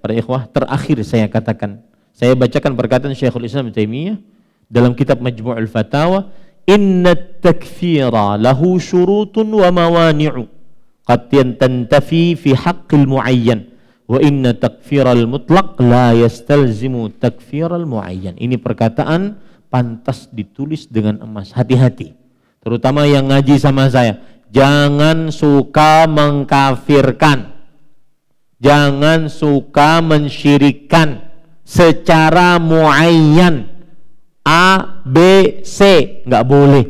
para ikhwah, terakhir saya katakan. Saya bacakan perkataan Syekhul Islam Taimiyah dalam kitab Majmu'ul Fatawa, "Inna takfira lahu syurutun wa mawani'u qad tantafi fi haqqil muayyan wa inna takfiral mutlaq la yastalzimu takfiral muayyan." Ini perkataan pantas ditulis dengan emas. Hati-hati. Terutama yang ngaji sama saya, jangan suka mengkafirkan jangan suka mensyirikan secara muayyan A, B, C nggak boleh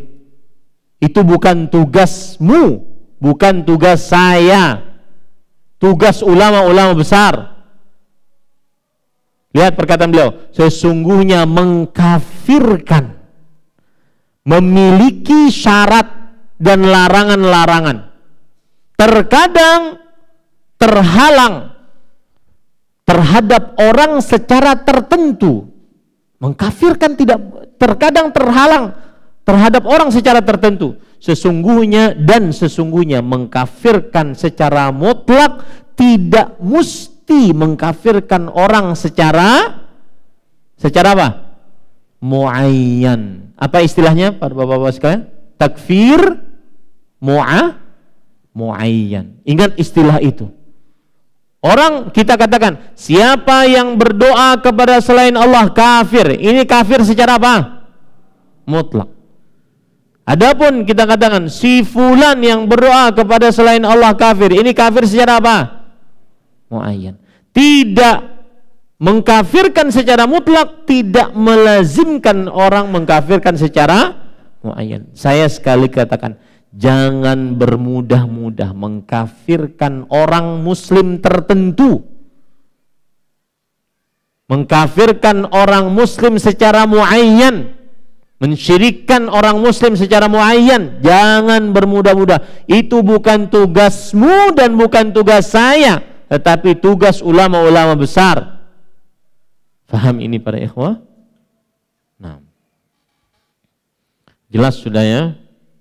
itu bukan tugasmu bukan tugas saya tugas ulama-ulama besar lihat perkataan beliau sesungguhnya mengkafirkan memiliki syarat dan larangan-larangan terkadang terhalang terhadap orang secara tertentu. Mengkafirkan tidak terkadang terhalang terhadap orang secara tertentu. Sesungguhnya dan sesungguhnya mengkafirkan secara mutlak tidak mesti mengkafirkan orang secara secara apa? muayyan. Apa istilahnya para bapak-bapak sekalian? Takfir muah muayyan. Ingat istilah itu. Orang kita katakan, siapa yang berdoa kepada selain Allah kafir. Ini kafir secara apa? Mutlak. Adapun kita katakan si fulan yang berdoa kepada selain Allah kafir. Ini kafir secara apa? Muayyan. Tidak mengkafirkan secara mutlak, tidak melazimkan orang mengkafirkan secara muayyan. Saya sekali katakan, jangan bermudah-mudah mengkafirkan orang muslim tertentu mengkafirkan orang muslim secara muayyan mensyirikan orang muslim secara muayyan jangan bermudah-mudah itu bukan tugasmu dan bukan tugas saya tetapi tugas ulama-ulama besar faham ini para ikhwah nah jelas sudah ya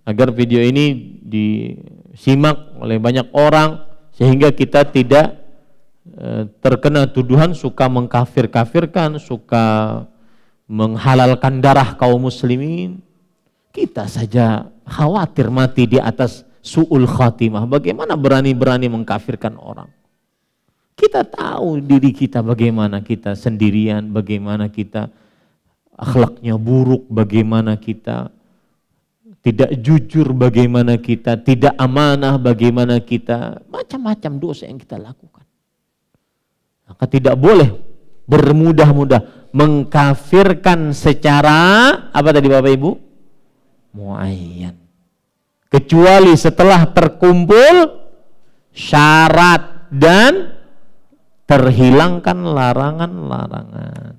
agar video ini disimak oleh banyak orang sehingga kita tidak eh, terkena tuduhan suka mengkafir-kafirkan, suka menghalalkan darah kaum muslimin. Kita saja khawatir mati di atas su'ul khatimah. Bagaimana berani-berani mengkafirkan orang? Kita tahu diri kita bagaimana kita sendirian, bagaimana kita akhlaknya buruk, bagaimana kita tidak jujur bagaimana kita, tidak amanah bagaimana kita, macam-macam dosa yang kita lakukan. Maka tidak boleh bermudah-mudah mengkafirkan secara apa tadi Bapak Ibu? muayyan. Kecuali setelah terkumpul syarat dan terhilangkan larangan-larangan.